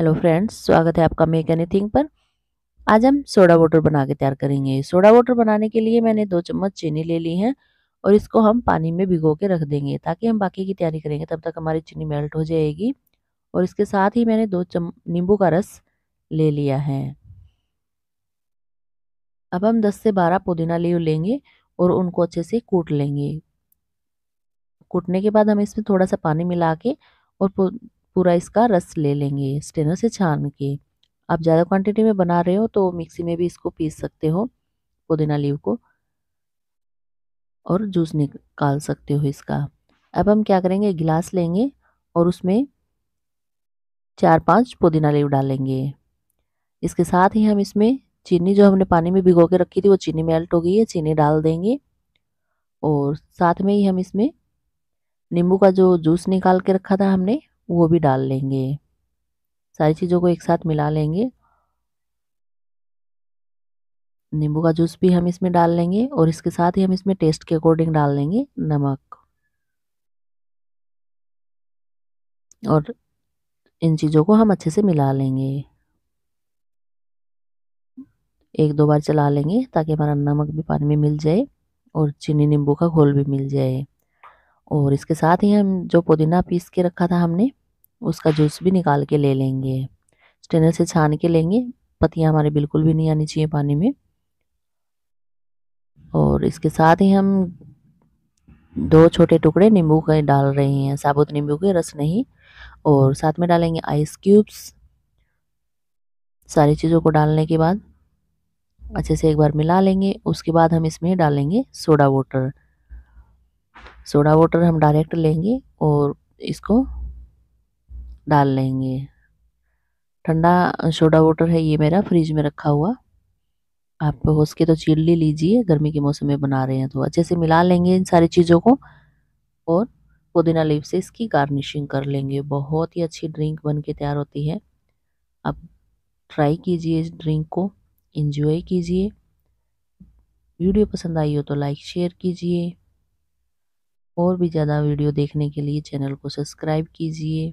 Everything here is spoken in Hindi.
हेलो फ्रेंड्स स्वागत है आपका मेक एनीथिंग पर आज हम सोडा वाटर बना के तैयार करेंगे सोडा वाटर बनाने के लिए मैंने दो चम्मच चीनी ले ली है और इसको हम पानी में भिगो के रख देंगे ताकि हम बाकी की तैयारी करेंगे तब तक हमारी चीनी मेल्ट हो जाएगी और इसके साथ ही मैंने दो चम नींबू का रस ले लिया है अब हम दस से बारह पुदीना ले लेंगे और उनको अच्छे से कूट लेंगे कूटने के बाद हम इसमें थोड़ा सा पानी मिला के और पूरा इसका रस ले लेंगे स्टेनर से छान के आप ज़्यादा क्वांटिटी में बना रहे हो तो मिक्सी में भी इसको पीस सकते हो पुदीना लीव को और जूस निकाल सकते हो इसका अब हम क्या करेंगे गिलास लेंगे और उसमें चार पांच पुदीना लीव डालेंगे इसके साथ ही हम इसमें चीनी जो हमने पानी में भिगो के रखी थी वो चीनी मेल्ट हो गई है चीनी डाल देंगे और साथ में ही हम इसमें नींबू का जो जूस निकाल के रखा था हमने वो भी डाल लेंगे सारी चीज़ों को एक साथ मिला लेंगे नींबू का जूस भी हम इसमें डाल लेंगे और इसके साथ ही हम इसमें टेस्ट के अकॉर्डिंग डाल लेंगे नमक और इन चीज़ों को हम अच्छे से मिला लेंगे एक दो बार चला लेंगे ताकि हमारा नमक भी पानी में मिल जाए और चीनी नींबू का घोल भी मिल जाए और इसके साथ ही हम जो पुदीना पीस के रखा था हमने उसका जूस भी निकाल के ले लेंगे स्टेनर से छान के लेंगे पत्तियाँ हमारे बिल्कुल भी नहीं आनी चाहिए पानी में और इसके साथ ही हम दो छोटे टुकड़े नींबू के डाल रहे हैं साबुत नींबू के रस नहीं और साथ में डालेंगे आइस क्यूब्स सारी चीज़ों को डालने के बाद अच्छे से एक बार मिला लेंगे उसके बाद हम इसमें डालेंगे सोडा वाटर सोडा वाटर हम डायरेक्ट लेंगे और इसको डाल लेंगे ठंडा सोडा वाटर है ये मेरा फ्रिज में रखा हुआ आप हो सके तो चिल्ली लीजिए गर्मी के मौसम में बना रहे हैं तो अच्छे से मिला लेंगे इन सारी चीज़ों को और पुदीना लीव से इसकी गार्निशिंग कर लेंगे बहुत ही अच्छी ड्रिंक बन के तैयार होती है आप ट्राई कीजिए इस ड्रिंक को इन्जॉय कीजिए वीडियो पसंद आई हो तो लाइक शेयर कीजिए और भी ज़्यादा वीडियो देखने के लिए चैनल को सब्सक्राइब कीजिए